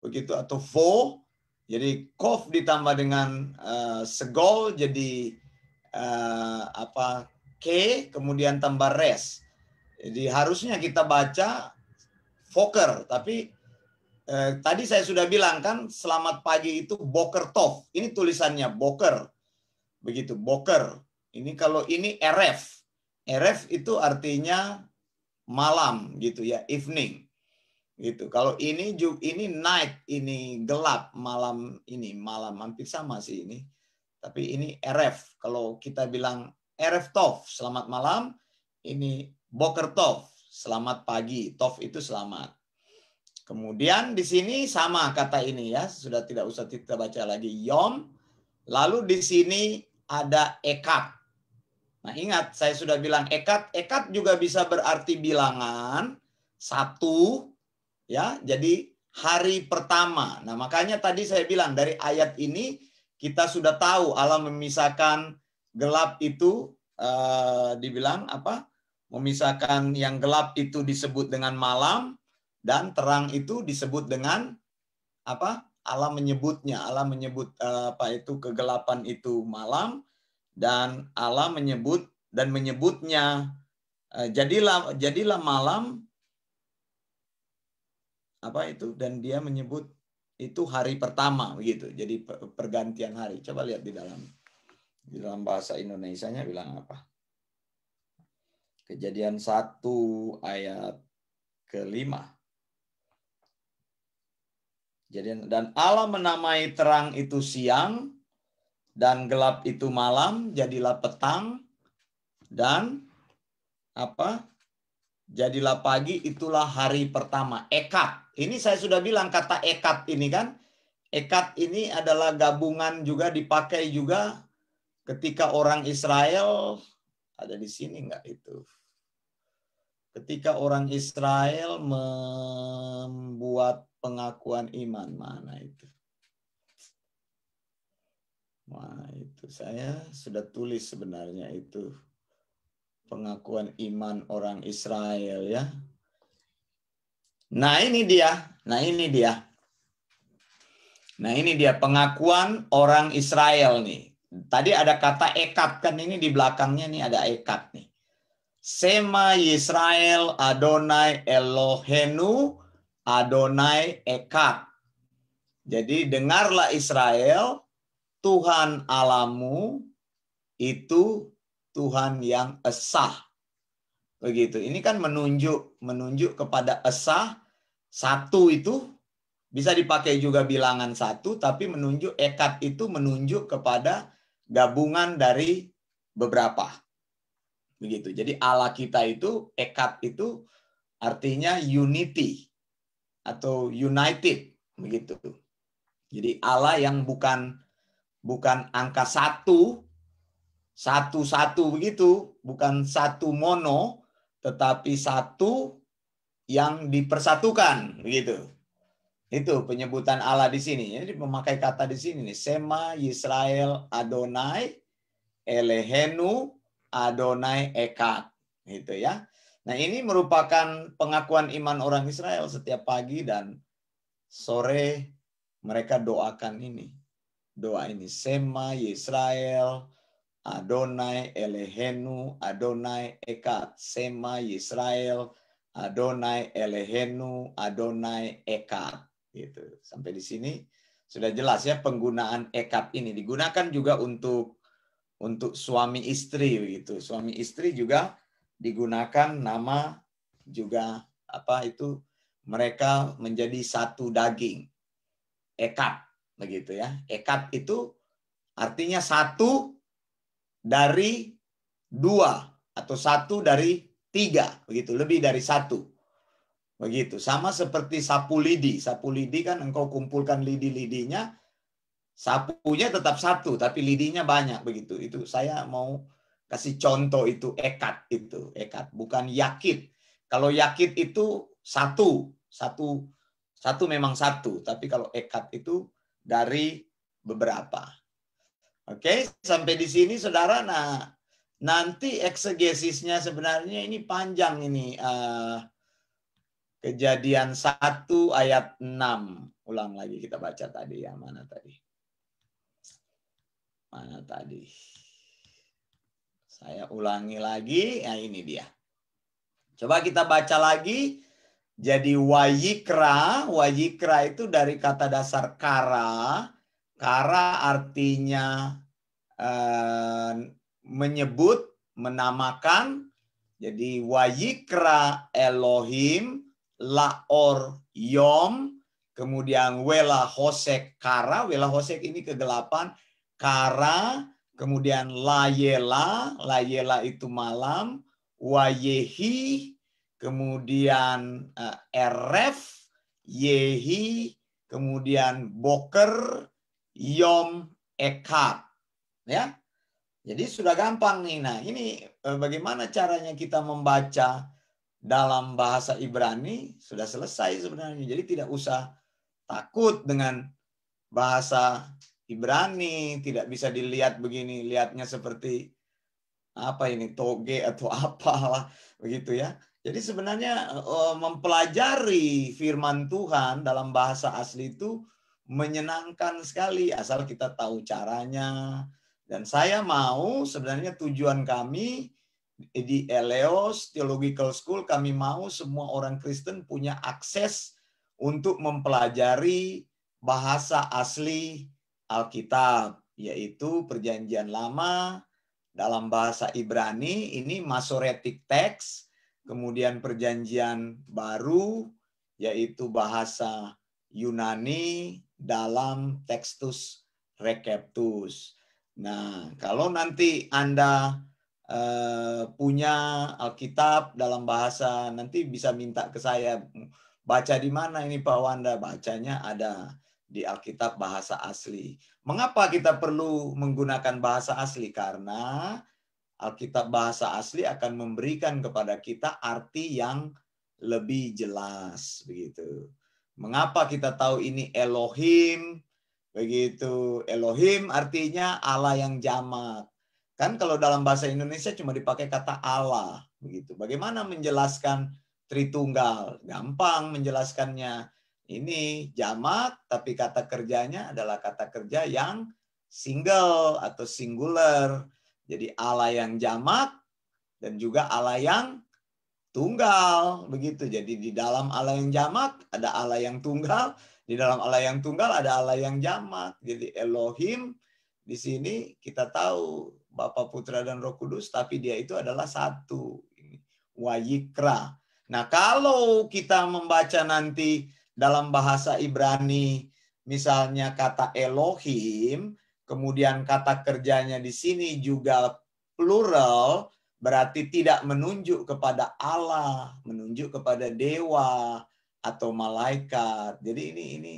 begitu atau vo. Jadi Kof ditambah dengan uh, segol jadi uh, apa K kemudian tambah res. Jadi harusnya kita baca foker tapi eh, tadi saya sudah bilang kan selamat pagi itu Boker tof Ini tulisannya Boker. Begitu Boker. Ini kalau ini RF. RF itu artinya malam gitu ya, evening gitu. Kalau ini ini night, ini gelap malam ini malam hampir sama sih ini. Tapi ini RF. Kalau kita bilang RF Tov, selamat malam. Ini Boker Tov, selamat pagi. Tov itu selamat. Kemudian di sini sama kata ini ya, sudah tidak usah kita baca lagi Yom. Lalu di sini ada Ekat. Nah ingat, saya sudah bilang Ekat. Ekat juga bisa berarti bilangan, satu, Ya, jadi hari pertama. Nah, makanya tadi saya bilang dari ayat ini kita sudah tahu Allah memisahkan gelap itu eh, dibilang apa? Memisahkan yang gelap itu disebut dengan malam dan terang itu disebut dengan apa? Allah menyebutnya, Allah menyebut eh, apa itu kegelapan itu malam dan Allah menyebut dan menyebutnya eh, jadilah jadilah malam apa itu dan dia menyebut itu hari pertama begitu. Jadi pergantian hari. Coba lihat di dalam di dalam bahasa Indonesia-nya bilang apa? Kejadian satu ayat kelima. Jadi dan Allah menamai terang itu siang dan gelap itu malam, jadilah petang dan apa? Jadilah pagi itulah hari pertama, ekat. Ini saya sudah bilang kata ekat ini kan. Ekat ini adalah gabungan juga dipakai juga ketika orang Israel ada di sini nggak itu? Ketika orang Israel membuat pengakuan iman mana itu? Wah, itu saya sudah tulis sebenarnya itu pengakuan iman orang Israel ya. Nah, ini dia. Nah, ini dia. Nah, ini dia pengakuan orang Israel nih. Tadi ada kata ekat kan ini di belakangnya nih ada ekat nih. Sema Israel Adonai Elohenu Adonai Ekat. Jadi dengarlah Israel, Tuhan alamu itu Tuhan yang esah. Begitu. Ini kan menunjuk menunjuk kepada esah satu itu bisa dipakai juga bilangan satu, tapi menunjuk ekat itu menunjuk kepada gabungan dari beberapa. Begitu. Jadi ala kita itu ekat itu artinya unity atau united begitu. Jadi ala yang bukan bukan angka satu satu satu begitu, bukan satu mono, tetapi satu yang dipersatukan begitu. Itu penyebutan Allah di sini. Jadi memakai kata di sini nih, Sema Israel Adonai Elehenu Adonai Ekat, gitu ya. Nah, ini merupakan pengakuan iman orang Israel setiap pagi dan sore mereka doakan ini. Doa ini Sema Israel Adonai Elehenu, Adonai Eka Sema Israel, Adonai Elehenu, Adonai Eka. Gitu. Sampai di sini sudah jelas ya penggunaan ekat ini digunakan juga untuk untuk suami istri gitu. Suami istri juga digunakan nama juga apa itu mereka menjadi satu daging. Ekat begitu ya. Ekat itu artinya satu dari dua atau satu dari tiga begitu lebih dari satu begitu sama seperti sapu lidi sapu lidi kan engkau kumpulkan lidi-lidinya sapunya tetap satu tapi lidinya banyak begitu itu saya mau kasih contoh itu ekat itu ekat bukan yakit kalau yakit itu satu satu satu memang satu tapi kalau ekat itu dari beberapa Oke, sampai di sini saudara. Nah, nanti eksegesisnya sebenarnya ini panjang ini. Uh, kejadian 1 ayat 6. Ulang lagi kita baca tadi yang mana tadi. Mana tadi. Saya ulangi lagi. Ya nah, ini dia. Coba kita baca lagi. Jadi wayikra. Wayikra itu dari kata dasar kara Kara artinya eh, menyebut, menamakan. Jadi wayikra Elohim laor yom. Kemudian wela hosek kara. Wela hosek ini kegelapan. Kara. Kemudian layela. Layela itu malam. Wayehi. Kemudian eh, eref. Yehi. Kemudian boker Yom ekat Ya. Jadi sudah gampang nih. Nah, ini eh, bagaimana caranya kita membaca dalam bahasa Ibrani sudah selesai sebenarnya. Jadi tidak usah takut dengan bahasa Ibrani, tidak bisa dilihat begini, lihatnya seperti apa ini toge atau apalah begitu ya. Jadi sebenarnya eh, mempelajari firman Tuhan dalam bahasa asli itu menyenangkan sekali asal kita tahu caranya. Dan saya mau sebenarnya tujuan kami di Eleos Theological School kami mau semua orang Kristen punya akses untuk mempelajari bahasa asli Alkitab yaitu perjanjian lama dalam bahasa Ibrani ini Masoretic Text, kemudian perjanjian baru yaitu bahasa Yunani dalam tekstus Receptus. Nah, kalau nanti Anda eh, punya Alkitab dalam bahasa, nanti bisa minta ke saya baca di mana ini Pak Wanda? Bacanya ada di Alkitab bahasa asli. Mengapa kita perlu menggunakan bahasa asli? Karena Alkitab bahasa asli akan memberikan kepada kita arti yang lebih jelas begitu. Mengapa kita tahu ini Elohim? Begitu. Elohim artinya Allah yang jamak. Kan kalau dalam bahasa Indonesia cuma dipakai kata Allah, begitu. Bagaimana menjelaskan Tritunggal? Gampang menjelaskannya. Ini jamak tapi kata kerjanya adalah kata kerja yang single atau singular. Jadi Allah yang jamak dan juga Allah yang tunggal begitu. Jadi di dalam Allah yang jamak ada Allah yang tunggal, di dalam Allah yang tunggal ada Allah yang jamak. Jadi Elohim di sini kita tahu Bapa Putra dan Roh Kudus, tapi dia itu adalah satu. Wayikra. Nah kalau kita membaca nanti dalam bahasa Ibrani, misalnya kata Elohim, kemudian kata kerjanya di sini juga plural, berarti tidak menunjuk kepada Allah, menunjuk kepada dewa atau malaikat. Jadi ini ini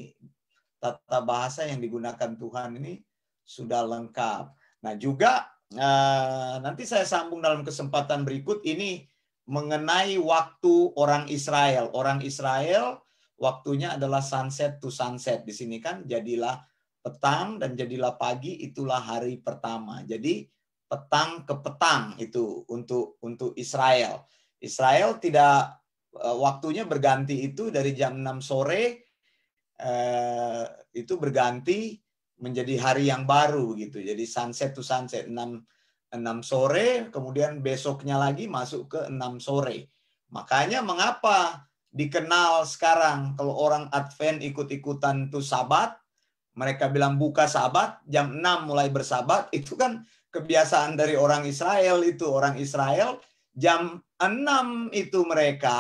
tata bahasa yang digunakan Tuhan ini sudah lengkap. Nah, juga eh, nanti saya sambung dalam kesempatan berikut ini mengenai waktu orang Israel. Orang Israel waktunya adalah sunset to sunset. Di sini kan jadilah petang dan jadilah pagi itulah hari pertama. Jadi petang ke petang itu untuk untuk Israel. Israel tidak eh, waktunya berganti itu dari jam 6 sore eh, itu berganti menjadi hari yang baru gitu. Jadi sunset to sunset 6 6 sore kemudian besoknya lagi masuk ke 6 sore. Makanya mengapa dikenal sekarang kalau orang Advent ikut-ikutan tuh sabat mereka bilang buka sabat jam 6 mulai bersabat itu kan kebiasaan dari orang Israel itu orang Israel jam 6 itu mereka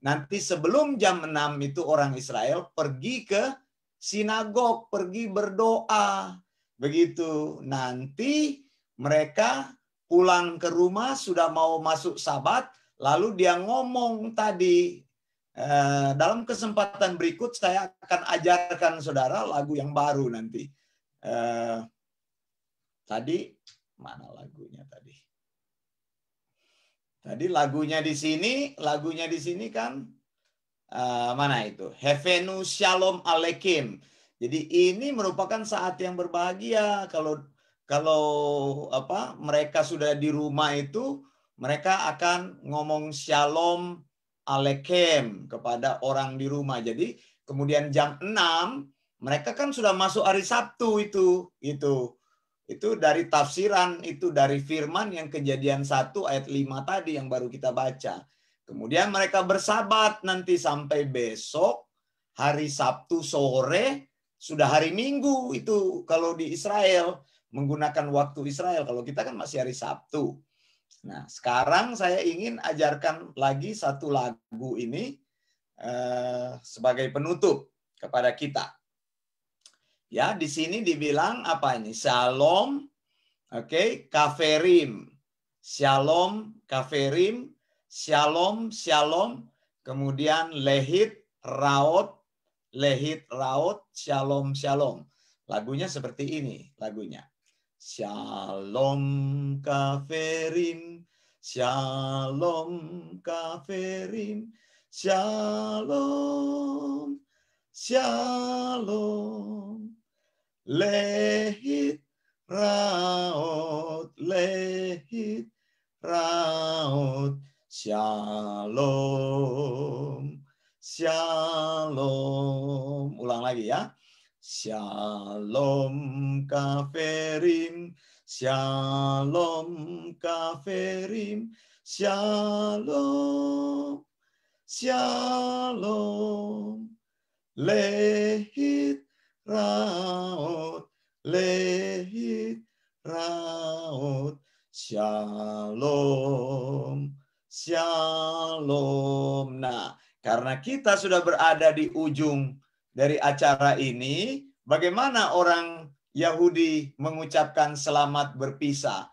nanti sebelum jam 6 itu orang Israel pergi ke sinagog, pergi berdoa. Begitu. Nanti mereka pulang ke rumah sudah mau masuk sabat lalu dia ngomong tadi eh, dalam kesempatan berikut saya akan ajarkan saudara lagu yang baru nanti. Eh, Tadi mana lagunya tadi? Tadi lagunya di sini, lagunya di sini kan uh, mana itu? Hevenu Shalom Alekim. Jadi ini merupakan saat yang berbahagia kalau kalau apa mereka sudah di rumah itu mereka akan ngomong Shalom Alekem kepada orang di rumah. Jadi kemudian jam 6 mereka kan sudah masuk hari Sabtu itu itu itu dari tafsiran, itu dari firman yang kejadian 1 ayat 5 tadi yang baru kita baca. Kemudian mereka bersabat nanti sampai besok hari Sabtu sore sudah hari Minggu itu kalau di Israel menggunakan waktu Israel kalau kita kan masih hari Sabtu. Nah, sekarang saya ingin ajarkan lagi satu lagu ini eh, sebagai penutup kepada kita. Ya, di sini dibilang apa ini? Shalom, oke, okay, kaverim Shalom, kaverim, shalom, shalom, kemudian lehit, raot, lehit, raot, shalom, shalom. Lagunya seperti ini, lagunya. Shalom kaverim, shalom kaverim, shalom, shalom lehit raot lehit raot shalom shalom ulang lagi ya shalom kaferim shalom kaferim shalom shalom lehit raot, lehit raot, shalom, shalom. Nah, karena kita sudah berada di ujung dari acara ini, bagaimana orang Yahudi mengucapkan selamat berpisah?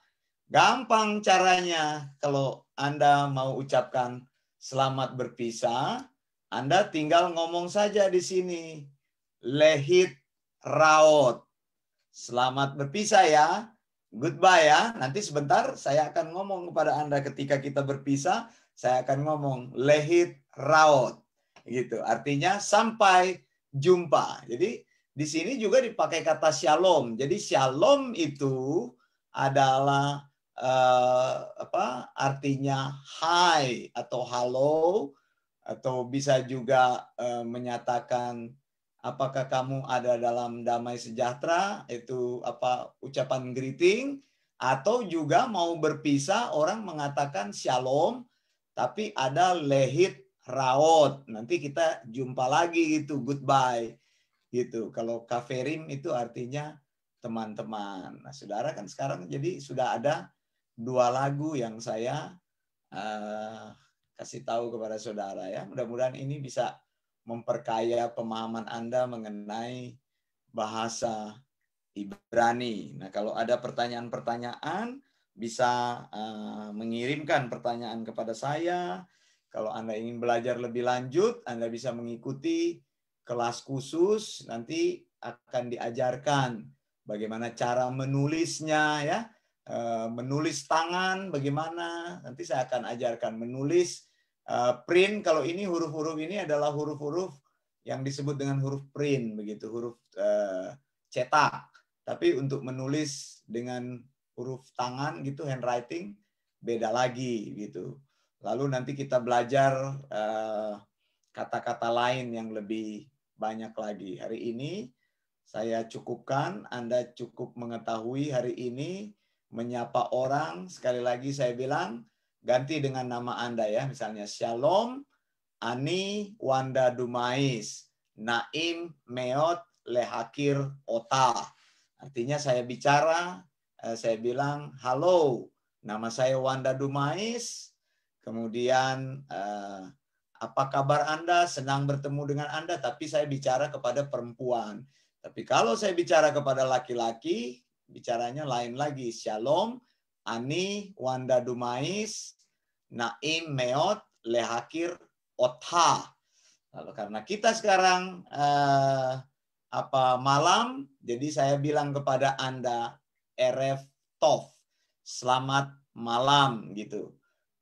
Gampang caranya kalau Anda mau ucapkan selamat berpisah, Anda tinggal ngomong saja di sini lehit raot. Selamat berpisah ya. Goodbye ya. Nanti sebentar saya akan ngomong kepada Anda ketika kita berpisah, saya akan ngomong lehit raot. Gitu. Artinya sampai jumpa. Jadi di sini juga dipakai kata shalom. Jadi shalom itu adalah eh, apa? Artinya hai atau halo atau bisa juga eh, menyatakan apakah kamu ada dalam damai sejahtera itu apa ucapan greeting atau juga mau berpisah orang mengatakan shalom tapi ada lehit raot nanti kita jumpa lagi gitu goodbye gitu kalau kaverim itu artinya teman-teman nah saudara kan sekarang jadi sudah ada dua lagu yang saya uh, kasih tahu kepada saudara ya mudah-mudahan ini bisa memperkaya pemahaman Anda mengenai bahasa Ibrani. Nah, kalau ada pertanyaan-pertanyaan, bisa uh, mengirimkan pertanyaan kepada saya. Kalau Anda ingin belajar lebih lanjut, Anda bisa mengikuti kelas khusus. Nanti akan diajarkan bagaimana cara menulisnya, ya, uh, menulis tangan, bagaimana. Nanti saya akan ajarkan menulis Eh, print kalau ini huruf-huruf ini adalah huruf-huruf yang disebut dengan huruf print begitu huruf uh, cetak tapi untuk menulis dengan huruf tangan gitu handwriting beda lagi gitu lalu nanti kita belajar eh, kata-kata uh, lain yang lebih banyak lagi hari ini saya cukupkan anda cukup mengetahui hari ini menyapa orang sekali lagi saya bilang ganti dengan nama Anda ya, misalnya Shalom Ani Wanda Dumais Naim Meot Lehakir Ota. Artinya saya bicara, eh, saya bilang halo, nama saya Wanda Dumais. Kemudian eh, apa kabar Anda? Senang bertemu dengan Anda, tapi saya bicara kepada perempuan. Tapi kalau saya bicara kepada laki-laki, bicaranya lain lagi. Shalom, Ani Wanda Dumais, Naim meot lehakir otha. Lalu karena kita sekarang eh, apa malam, jadi saya bilang kepada Anda RF Tov. Selamat malam gitu.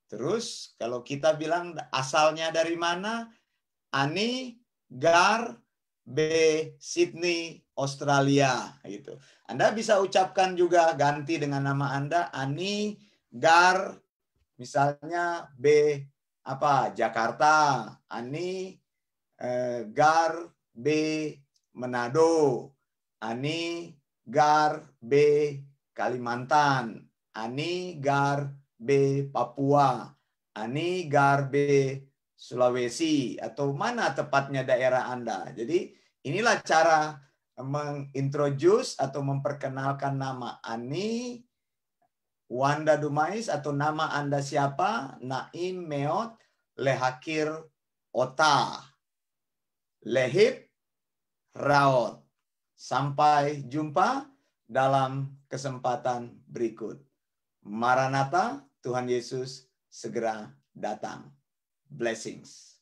Terus kalau kita bilang asalnya dari mana? Ani Gar B Sydney Australia gitu. Anda bisa ucapkan juga ganti dengan nama Anda Ani Gar Misalnya B apa Jakarta, Ani eh, Gar B Manado, Ani Gar B Kalimantan, Ani Gar B Papua, Ani Gar B Sulawesi atau mana tepatnya daerah Anda. Jadi inilah cara mengintroduce atau memperkenalkan nama Ani Wanda Dumais atau nama Anda siapa? Naim Meot Lehakir Ota. Lehit Raot. Sampai jumpa dalam kesempatan berikut. Maranatha, Tuhan Yesus segera datang. Blessings.